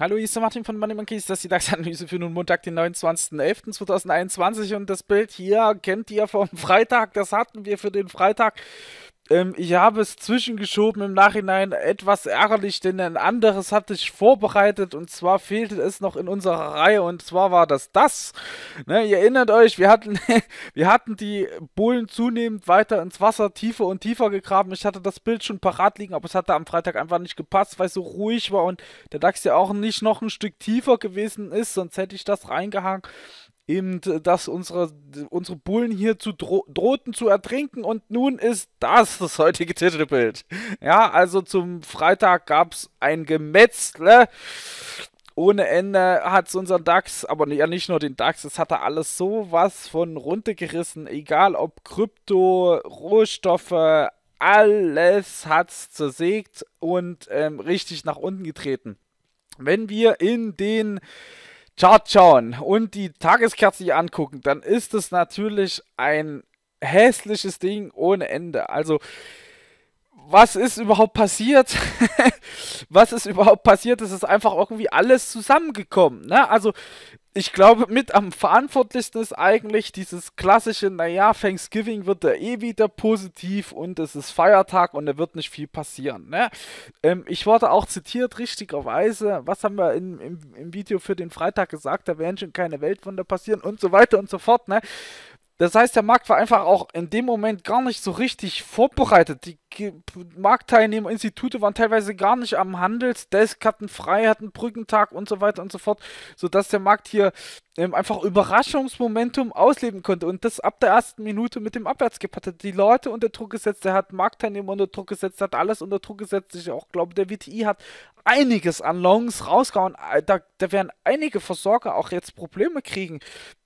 Hallo, hier ist der Martin von Money Monkeys. Das ist die DAX-Analyse für nun Montag, den 29.11.2021. Und das Bild hier kennt ihr vom Freitag. Das hatten wir für den Freitag. Ähm, ich habe es zwischengeschoben im Nachhinein etwas ärgerlich, denn ein anderes hatte ich vorbereitet und zwar fehlte es noch in unserer Reihe und zwar war das das. Ne, ihr erinnert euch, wir hatten, wir hatten die Bullen zunehmend weiter ins Wasser tiefer und tiefer gegraben. Ich hatte das Bild schon parat liegen, aber es hatte am Freitag einfach nicht gepasst, weil es so ruhig war und der DAX ja auch nicht noch ein Stück tiefer gewesen ist, sonst hätte ich das reingehangen eben, dass unsere, unsere Bullen hier zu dro drohten zu ertrinken und nun ist das das heutige Titelbild. Ja, also zum Freitag gab es ein Gemetzle. Ohne Ende hat es unseren DAX, aber ja nicht nur den DAX, es hat da alles so was von runtergerissen, egal ob Krypto, Rohstoffe, alles hat es zersägt und ähm, richtig nach unten getreten. Wenn wir in den Chart schauen und die Tageskerze hier angucken, dann ist es natürlich ein hässliches Ding ohne Ende. Also was ist überhaupt passiert? was ist überhaupt passiert? Es ist einfach irgendwie alles zusammengekommen. Ne? Also, ich glaube, mit am verantwortlichsten ist eigentlich dieses klassische, naja, Thanksgiving wird ja eh wieder positiv und es ist Feiertag und da wird nicht viel passieren. Ne? Ähm, ich wurde auch zitiert, richtigerweise, was haben wir in, im, im Video für den Freitag gesagt, da werden schon keine Weltwunder passieren und so weiter und so fort. Ne? Das heißt, der Markt war einfach auch in dem Moment gar nicht so richtig vorbereitet. Die Marktteilnehmer, Institute waren teilweise gar nicht am Handelsdesk, hatten frei, hatten Brückentag und so weiter und so fort, sodass der Markt hier ähm, einfach Überraschungsmomentum ausleben konnte. Und das ab der ersten Minute mit dem Abwärtskipp hatte die Leute unter Druck gesetzt, er hat Marktteilnehmer unter Druck gesetzt, hat alles unter Druck gesetzt. Ich auch glaube, der WTI hat einiges an Longs rausgehauen. Äh, da, da werden einige Versorger auch jetzt Probleme kriegen,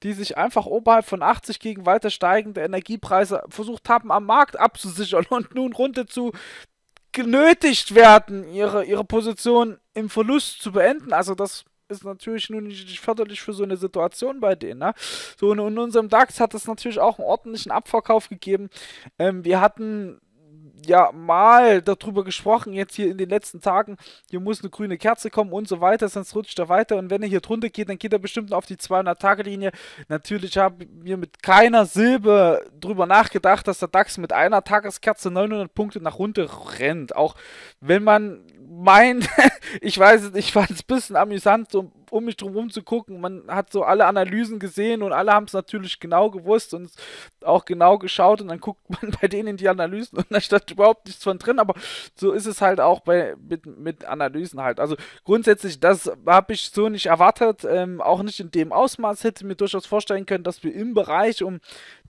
die sich einfach oberhalb von 80 gegen weiter steigende Energiepreise versucht haben, am Markt abzusichern und nun runter zu genötigt werden, ihre, ihre Position im Verlust zu beenden. Also das ist natürlich nun nicht förderlich für so eine Situation bei denen. Ne? So, und in unserem DAX hat es natürlich auch einen ordentlichen Abverkauf gegeben. Ähm, wir hatten ja mal darüber gesprochen, jetzt hier in den letzten Tagen, hier muss eine grüne Kerze kommen und so weiter, sonst rutscht er weiter und wenn er hier drunter geht, dann geht er bestimmt auf die 200-Tage-Linie. Natürlich habe ich mir mit keiner Silbe drüber nachgedacht, dass der DAX mit einer Tageskerze 900 Punkte nach runter rennt. Auch wenn man meint, ich weiß es, ich fand es ein bisschen amüsant, so um mich drum herum zu gucken. Man hat so alle Analysen gesehen und alle haben es natürlich genau gewusst und auch genau geschaut und dann guckt man bei denen die Analysen und da stand überhaupt nichts von drin. Aber so ist es halt auch bei mit, mit Analysen halt. Also grundsätzlich, das habe ich so nicht erwartet, ähm, auch nicht in dem Ausmaß. Hätte ich mir durchaus vorstellen können, dass wir im Bereich um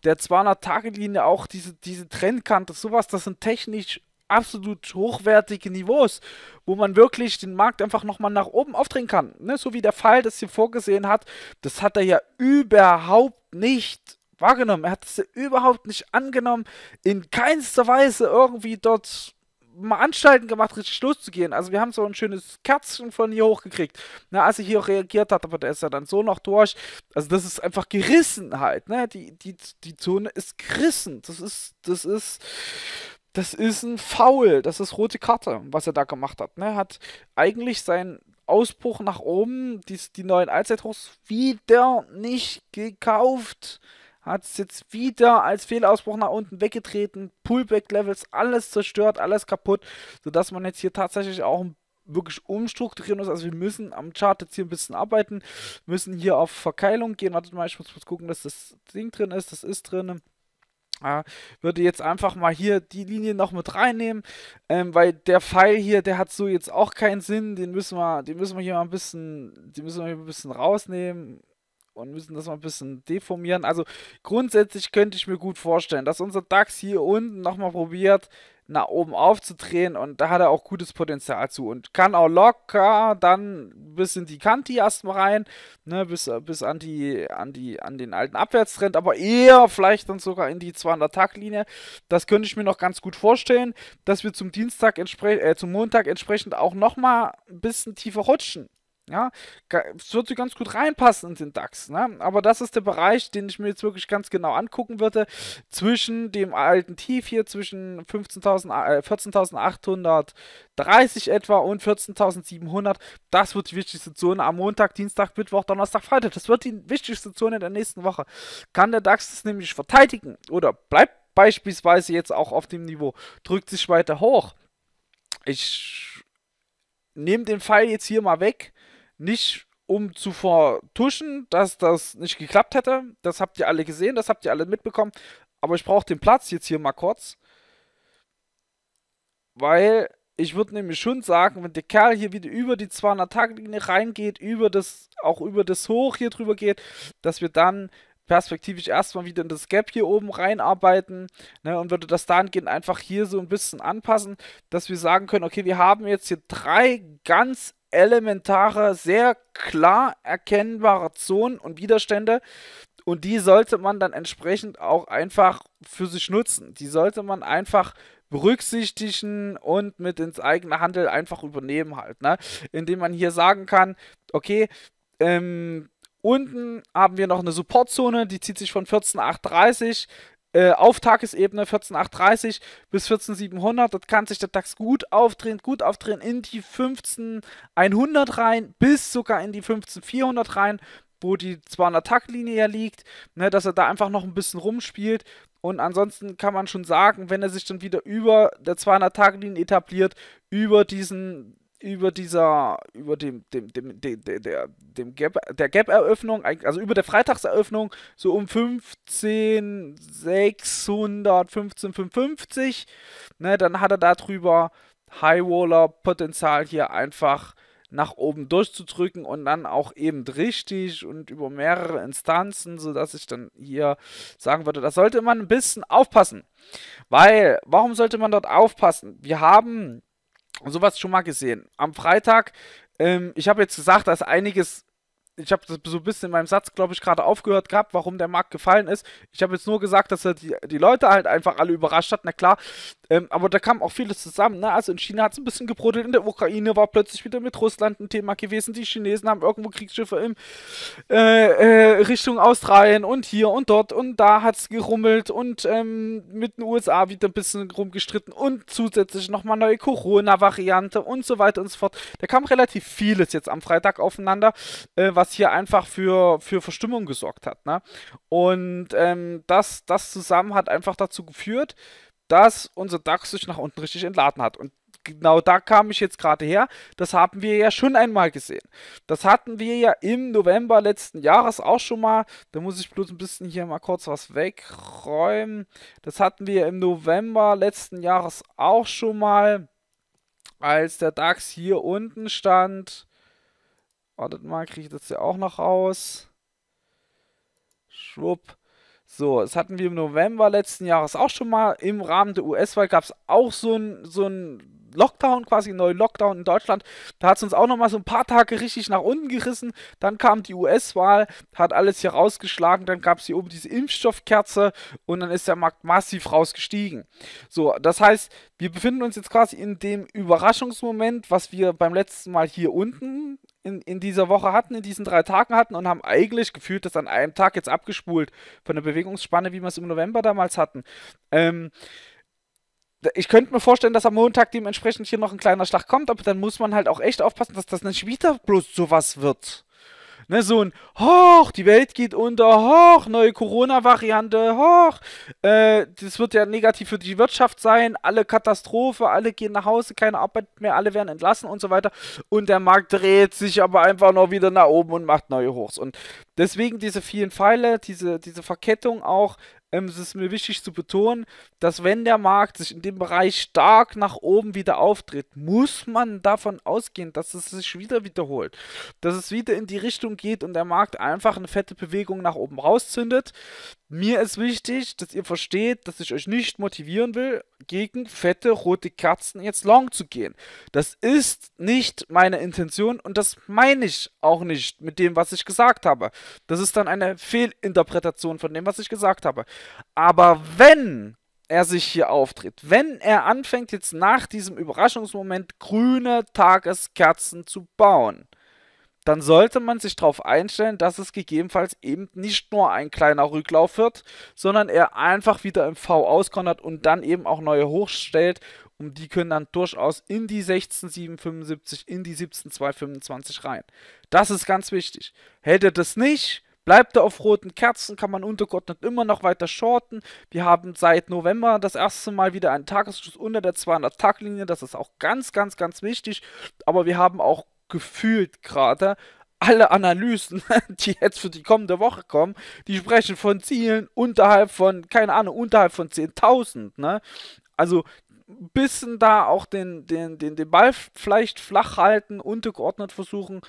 der 200-Tage-Linie auch diese, diese Trendkante, sowas, das sind technisch absolut hochwertige Niveaus, wo man wirklich den Markt einfach nochmal nach oben aufdrehen kann. Ne? So wie der Fall das hier vorgesehen hat, das hat er ja überhaupt nicht wahrgenommen. Er hat es ja überhaupt nicht angenommen, in keinster Weise irgendwie dort mal Anstalten gemacht, richtig loszugehen. Also wir haben so ein schönes Kerzchen von hier hochgekriegt. Na, ne? als er hier auch reagiert hat, aber der ist ja dann so noch durch. Also das ist einfach gerissen halt. Ne? Die, die, die Zone ist gerissen. Das ist, das ist das ist ein Foul, das ist rote Karte, was er da gemacht hat. Ne? Hat eigentlich seinen Ausbruch nach oben, die, die neuen Allzeithochs, wieder nicht gekauft. Hat es jetzt wieder als Fehlausbruch nach unten weggetreten. Pullback-Levels, alles zerstört, alles kaputt, sodass man jetzt hier tatsächlich auch wirklich umstrukturieren muss. Also wir müssen am Chart jetzt hier ein bisschen arbeiten, müssen hier auf Verkeilung gehen. Warte mal, ich muss kurz gucken, dass das Ding drin ist. Das ist drin. Äh, würde jetzt einfach mal hier die Linie noch mit reinnehmen, ähm, weil der Pfeil hier, der hat so jetzt auch keinen Sinn. Den müssen wir, den müssen wir hier mal ein bisschen, den müssen wir hier ein bisschen rausnehmen und müssen das mal ein bisschen deformieren. Also grundsätzlich könnte ich mir gut vorstellen, dass unser DAX hier unten nochmal probiert, nach oben aufzudrehen und da hat er auch gutes Potenzial zu und kann auch locker dann bis in die Kanti erstmal rein, ne, bis, bis an, die, an, die, an den alten Abwärtstrend, aber eher vielleicht dann sogar in die 200-Tag-Linie. Das könnte ich mir noch ganz gut vorstellen, dass wir zum Dienstag, äh, zum Montag entsprechend auch nochmal ein bisschen tiefer rutschen. Ja, es würde ganz gut reinpassen in den DAX. Ne? Aber das ist der Bereich, den ich mir jetzt wirklich ganz genau angucken würde. Zwischen dem alten Tief hier, zwischen 14.830 äh, etwa und 14.700. Das wird die wichtigste Zone am Montag, Dienstag, Mittwoch, Donnerstag, Freitag. Das wird die wichtigste Zone der nächsten Woche. Kann der DAX das nämlich verteidigen oder bleibt beispielsweise jetzt auch auf dem Niveau, drückt sich weiter hoch? Ich nehme den Fall jetzt hier mal weg nicht um zu vertuschen, dass das nicht geklappt hätte. Das habt ihr alle gesehen, das habt ihr alle mitbekommen. Aber ich brauche den Platz jetzt hier mal kurz. Weil ich würde nämlich schon sagen, wenn der Kerl hier wieder über die 200 Taglinie reingeht, über das, auch über das Hoch hier drüber geht, dass wir dann perspektivisch erstmal wieder in das Gap hier oben reinarbeiten ne, und würde das dahingehend einfach hier so ein bisschen anpassen, dass wir sagen können, okay, wir haben jetzt hier drei ganz elementare, sehr klar erkennbare Zonen und Widerstände. Und die sollte man dann entsprechend auch einfach für sich nutzen. Die sollte man einfach berücksichtigen und mit ins eigene Handel einfach übernehmen halt. Ne? Indem man hier sagen kann, okay, ähm, Unten haben wir noch eine Supportzone, die zieht sich von 14.830 äh, auf Tagesebene 14830 bis 14700. Das kann sich der DAX gut aufdrehen, gut aufdrehen in die 15100 rein, bis sogar in die 15400 rein, wo die 200 Tag Linie ja liegt, ne, dass er da einfach noch ein bisschen rumspielt. Und ansonsten kann man schon sagen, wenn er sich dann wieder über der 200 Tag Linie etabliert, über diesen über dieser, über dem, dem, dem, dem, der, dem Gap, der Gap-Eröffnung, also über der Freitagseröffnung, so um 15, 600, 15, 55, ne, dann hat er darüber highwaller potenzial hier einfach nach oben durchzudrücken und dann auch eben richtig und über mehrere Instanzen, sodass ich dann hier sagen würde, da sollte man ein bisschen aufpassen. Weil, warum sollte man dort aufpassen? Wir haben sowas schon mal gesehen. Am Freitag, ähm, ich habe jetzt gesagt, dass einiges ich habe das so ein bisschen in meinem Satz, glaube ich, gerade aufgehört gehabt, warum der Markt gefallen ist. Ich habe jetzt nur gesagt, dass er die, die Leute halt einfach alle überrascht hat. Na klar, ähm, aber da kam auch vieles zusammen. Ne? Also in China hat es ein bisschen gebrodelt, in der Ukraine war plötzlich wieder mit Russland ein Thema gewesen. Die Chinesen haben irgendwo Kriegsschiffe in äh, äh, Richtung Australien und hier und dort und da hat es gerummelt und ähm, mit den USA wieder ein bisschen rumgestritten und zusätzlich nochmal neue Corona-Variante und so weiter und so fort. Da kam relativ vieles jetzt am Freitag aufeinander, äh, was hier einfach für, für Verstimmung gesorgt hat. Ne? Und ähm, das, das zusammen hat einfach dazu geführt, dass unser DAX sich nach unten richtig entladen hat. Und genau da kam ich jetzt gerade her. Das haben wir ja schon einmal gesehen. Das hatten wir ja im November letzten Jahres auch schon mal. Da muss ich bloß ein bisschen hier mal kurz was wegräumen. Das hatten wir im November letzten Jahres auch schon mal, als der DAX hier unten stand. Wartet mal, kriege ich das ja auch noch raus. Schwupp. So, das hatten wir im November letzten Jahres auch schon mal. Im Rahmen der US-Wahl gab es auch so ein, so ein Lockdown, quasi einen neuen Lockdown in Deutschland. Da hat es uns auch nochmal so ein paar Tage richtig nach unten gerissen. Dann kam die US-Wahl, hat alles hier rausgeschlagen. Dann gab es hier oben diese Impfstoffkerze und dann ist der Markt massiv rausgestiegen. So, das heißt, wir befinden uns jetzt quasi in dem Überraschungsmoment, was wir beim letzten Mal hier unten in, in dieser Woche hatten, in diesen drei Tagen hatten und haben eigentlich gefühlt das an einem Tag jetzt abgespult von der Bewegungsspanne, wie wir es im November damals hatten. Ähm, ich könnte mir vorstellen, dass am Montag dementsprechend hier noch ein kleiner Schlag kommt, aber dann muss man halt auch echt aufpassen, dass das nicht wieder bloß sowas wird. Ne, so ein Hoch, die Welt geht unter, Hoch, neue Corona-Variante, Hoch, äh, das wird ja negativ für die Wirtschaft sein, alle Katastrophe, alle gehen nach Hause, keine Arbeit mehr, alle werden entlassen und so weiter. Und der Markt dreht sich aber einfach noch wieder nach oben und macht neue Hochs. Und deswegen diese vielen Pfeile, diese, diese Verkettung auch, ähm, es ist mir wichtig zu betonen, dass wenn der Markt sich in dem Bereich stark nach oben wieder auftritt, muss man davon ausgehen, dass es sich wieder wiederholt, dass es wieder in die Richtung geht und der Markt einfach eine fette Bewegung nach oben rauszündet. Mir ist wichtig, dass ihr versteht, dass ich euch nicht motivieren will, gegen fette rote Kerzen jetzt long zu gehen. Das ist nicht meine Intention und das meine ich auch nicht mit dem, was ich gesagt habe. Das ist dann eine Fehlinterpretation von dem, was ich gesagt habe. Aber wenn er sich hier auftritt, wenn er anfängt jetzt nach diesem Überraschungsmoment grüne Tageskerzen zu bauen, dann sollte man sich darauf einstellen, dass es gegebenenfalls eben nicht nur ein kleiner Rücklauf wird, sondern er einfach wieder im V auskonnert und dann eben auch neue hochstellt. Und die können dann durchaus in die 16775, in die 17225 rein. Das ist ganz wichtig. Hält er das nicht, Bleibt er auf roten Kerzen, kann man untergeordnet immer noch weiter shorten. Wir haben seit November das erste Mal wieder einen Tagesschuss unter der 200-Tag-Linie. Das ist auch ganz, ganz, ganz wichtig. Aber wir haben auch gefühlt gerade alle Analysen, die jetzt für die kommende Woche kommen, die sprechen von Zielen unterhalb von, keine Ahnung, unterhalb von 10.000. Ne? Also ein bisschen da auch den, den, den, den Ball vielleicht flach halten, untergeordnet versuchen,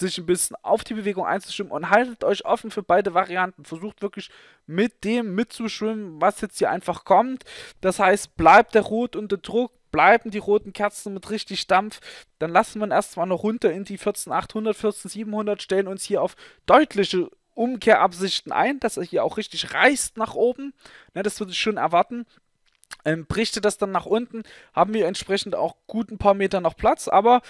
sich ein bisschen auf die Bewegung einzustimmen und haltet euch offen für beide Varianten. Versucht wirklich mit dem mitzuschwimmen, was jetzt hier einfach kommt. Das heißt, bleibt der Rot unter Druck, bleiben die roten Kerzen mit richtig Dampf, dann lassen wir erstmal noch runter in die 14800, 14700, stellen uns hier auf deutliche Umkehrabsichten ein, dass er hier auch richtig reißt nach oben. Ne, das würde ich schon erwarten. Ähm, brichte das dann nach unten, haben wir entsprechend auch gut ein paar Meter noch Platz, aber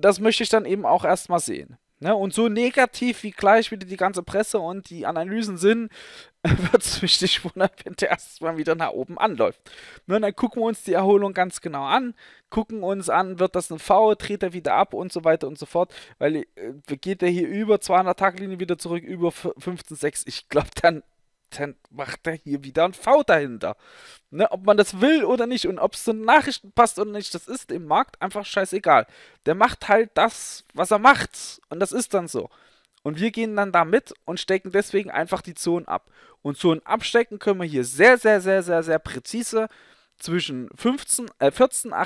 das möchte ich dann eben auch erstmal sehen. Ne? Und so negativ wie gleich wieder die ganze Presse und die Analysen sind, wird es mich nicht wundern, wenn der erstmal wieder nach oben anläuft. Ne? dann gucken wir uns die Erholung ganz genau an, gucken uns an, wird das ein V, dreht er wieder ab und so weiter und so fort, weil äh, geht er hier über 200 Taglinie wieder zurück, über 15,6, ich glaube, dann dann macht er hier wieder ein V dahinter. Ne, ob man das will oder nicht und ob es zu Nachrichten passt oder nicht, das ist im Markt einfach scheißegal. Der macht halt das, was er macht. Und das ist dann so. Und wir gehen dann da mit und stecken deswegen einfach die Zonen ab. Und Zonen abstecken können wir hier sehr, sehr, sehr, sehr, sehr präzise zwischen 15, äh 14 und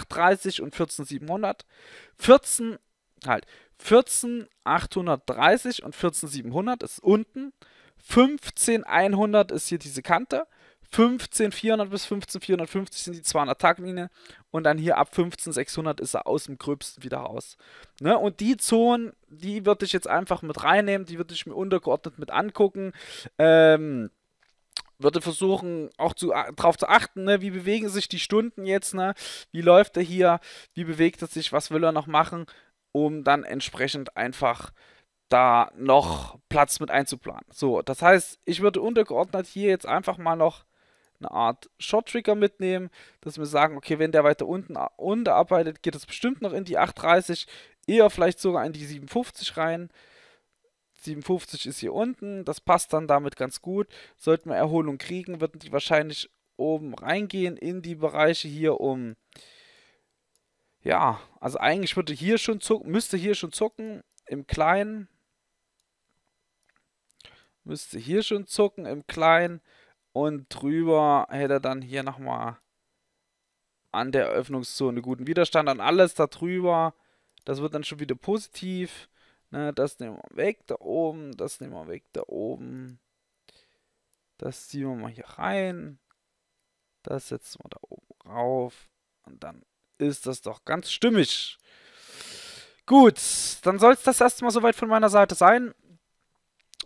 14,700. 700. 14 halt 14 und 14,700 ist unten. 15100 ist hier diese Kante. 15400 bis 15450 sind die 200 Taglinien und dann hier ab 15600 ist er aus dem Gröbsten wieder raus. Ne? Und die Zonen, die würde ich jetzt einfach mit reinnehmen, die würde ich mir untergeordnet mit angucken. Ähm, würde versuchen, auch darauf zu achten, ne? wie bewegen sich die Stunden jetzt, ne? wie läuft er hier, wie bewegt er sich, was will er noch machen, um dann entsprechend einfach da noch Platz mit einzuplanen. So, das heißt, ich würde untergeordnet hier jetzt einfach mal noch eine Art Short-Trigger mitnehmen, dass wir sagen, okay, wenn der weiter unten unterarbeitet, geht es bestimmt noch in die 830, eher vielleicht sogar in die 750 rein. 57 ist hier unten, das passt dann damit ganz gut. Sollten wir Erholung kriegen, würden die wahrscheinlich oben reingehen in die Bereiche hier um. Ja, also eigentlich würde hier schon zucken, müsste hier schon zucken im Kleinen müsste hier schon zucken im Kleinen und drüber hätte er dann hier nochmal an der Öffnungszone guten Widerstand an alles da drüber. Das wird dann schon wieder positiv. Ne, das nehmen wir weg da oben, das nehmen wir weg da oben. Das ziehen wir mal hier rein. Das setzen wir da oben rauf. Und dann ist das doch ganz stimmig. Gut, dann soll es das erstmal soweit von meiner Seite sein.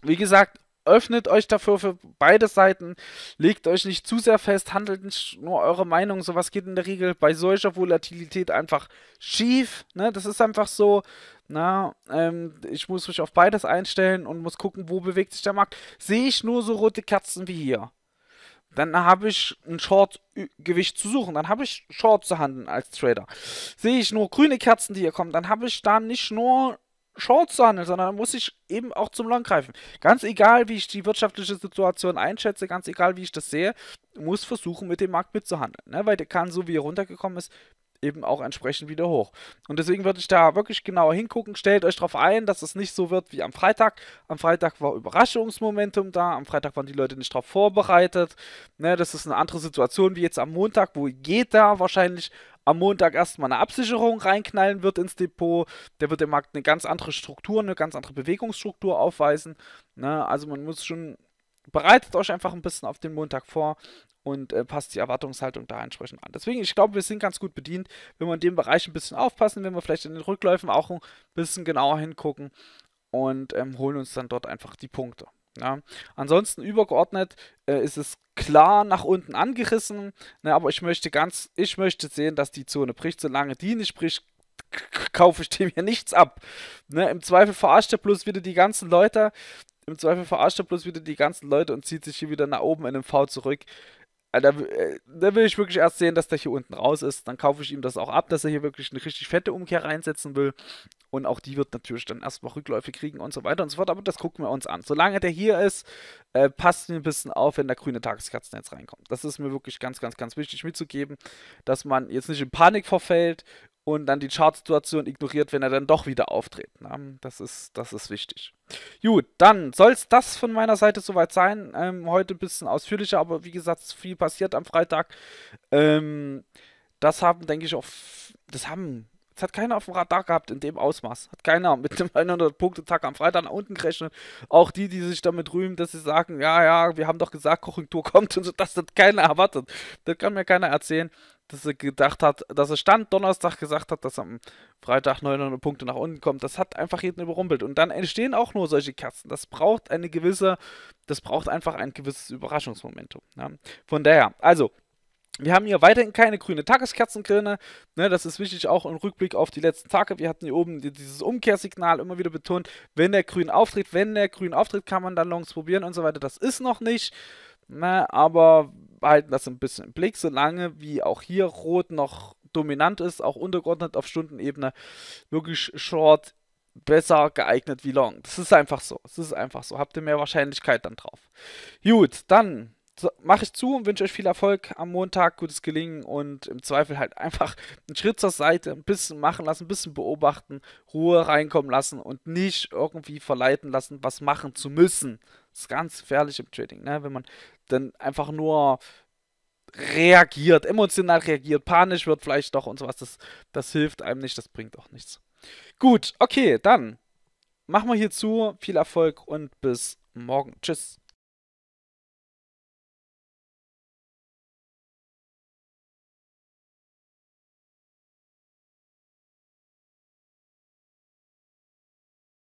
Wie gesagt, öffnet euch dafür für beide Seiten, legt euch nicht zu sehr fest, handelt nicht nur eure Meinung, sowas geht in der Regel bei solcher Volatilität einfach schief, ne? das ist einfach so, na, ähm, ich muss mich auf beides einstellen und muss gucken, wo bewegt sich der Markt, sehe ich nur so rote Kerzen wie hier, dann habe ich ein Short-Gewicht zu suchen. Dann habe ich Short zu handeln als Trader. Sehe ich nur grüne Kerzen, die hier kommen, dann habe ich da nicht nur Short zu handeln, sondern muss ich eben auch zum Long greifen. Ganz egal, wie ich die wirtschaftliche Situation einschätze, ganz egal, wie ich das sehe, muss versuchen, mit dem Markt mitzuhandeln. Ne? Weil der kann, so wie er runtergekommen ist, eben auch entsprechend wieder hoch. Und deswegen würde ich da wirklich genauer hingucken. Stellt euch darauf ein, dass es nicht so wird wie am Freitag. Am Freitag war Überraschungsmomentum da. Am Freitag waren die Leute nicht darauf vorbereitet. Ne, das ist eine andere Situation wie jetzt am Montag, wo jeder wahrscheinlich am Montag erstmal eine Absicherung reinknallen wird ins Depot. Der wird dem Markt eine ganz andere Struktur, eine ganz andere Bewegungsstruktur aufweisen. Ne? Also man muss schon, bereitet euch einfach ein bisschen auf den Montag vor und äh, passt die Erwartungshaltung da entsprechend an. Deswegen, ich glaube, wir sind ganz gut bedient, wenn wir in dem Bereich ein bisschen aufpassen, wenn wir vielleicht in den Rückläufen auch ein bisschen genauer hingucken und ähm, holen uns dann dort einfach die Punkte. Ja. Ansonsten übergeordnet äh, ist es klar nach unten angerissen, ne, aber ich möchte ganz, ich möchte sehen, dass die Zone bricht. Solange die nicht bricht, kaufe ich dem hier nichts ab. Ne, Im Zweifel verarscht er bloß wieder die ganzen Leute. Im Zweifel verarscht er bloß wieder die ganzen Leute und zieht sich hier wieder nach oben in den V zurück. Äh, da, äh, da, will ich wirklich erst sehen, dass der hier unten raus ist. Dann kaufe ich ihm das auch ab, dass er hier wirklich eine richtig fette Umkehr reinsetzen will. Und auch die wird natürlich dann erstmal Rückläufe kriegen und so weiter und so fort. Aber das gucken wir uns an. Solange der hier ist, äh, passt mir ein bisschen auf, wenn der grüne Tageskatzen jetzt reinkommt. Das ist mir wirklich ganz, ganz, ganz wichtig mitzugeben, dass man jetzt nicht in Panik verfällt, und dann die Chartsituation ignoriert, wenn er dann doch wieder auftritt. Ne? das, ist, das ist wichtig. Gut, dann soll es das von meiner Seite soweit sein. Ähm, heute ein bisschen ausführlicher, aber wie gesagt, viel passiert am Freitag. Ähm, das haben, denke ich, auch. Das haben. Das hat keiner auf dem Radar gehabt in dem Ausmaß. Hat keiner mit dem 100-Punkte-Tag am Freitag nach unten gerechnet. Auch die, die sich damit rühmen, dass sie sagen: Ja, ja, wir haben doch gesagt, Korrektur kommt und so. Das hat keiner erwartet. Das kann mir keiner erzählen dass er gedacht hat, dass er Stand Donnerstag gesagt hat, dass am Freitag 900 Punkte nach unten kommt. Das hat einfach jeden überrumpelt. Und dann entstehen auch nur solche Kerzen. Das braucht eine gewisse, das braucht einfach ein gewisses Überraschungsmomentum. Ja. Von daher, also, wir haben hier weiterhin keine grüne Tageskerzenkrone. Ne, das ist wichtig auch im Rückblick auf die letzten Tage. Wir hatten hier oben dieses Umkehrsignal immer wieder betont. Wenn der grün auftritt, wenn der grün auftritt, kann man dann Longs probieren und so weiter. Das ist noch nicht. Ne, aber behalten das ein bisschen im Blick, solange wie auch hier Rot noch dominant ist, auch untergeordnet auf Stundenebene, wirklich Short besser geeignet wie Long. Das ist einfach so. Das ist einfach so. Habt ihr mehr Wahrscheinlichkeit dann drauf. Gut, dann mache ich zu und wünsche euch viel Erfolg am Montag, gutes Gelingen und im Zweifel halt einfach einen Schritt zur Seite, ein bisschen machen lassen, ein bisschen beobachten, Ruhe reinkommen lassen und nicht irgendwie verleiten lassen, was machen zu müssen, ist ganz gefährlich im Trading, ne? wenn man dann einfach nur reagiert, emotional reagiert, panisch wird vielleicht doch und sowas. Das, das hilft einem nicht, das bringt auch nichts. Gut, okay, dann machen wir hierzu. Viel Erfolg und bis morgen. Tschüss.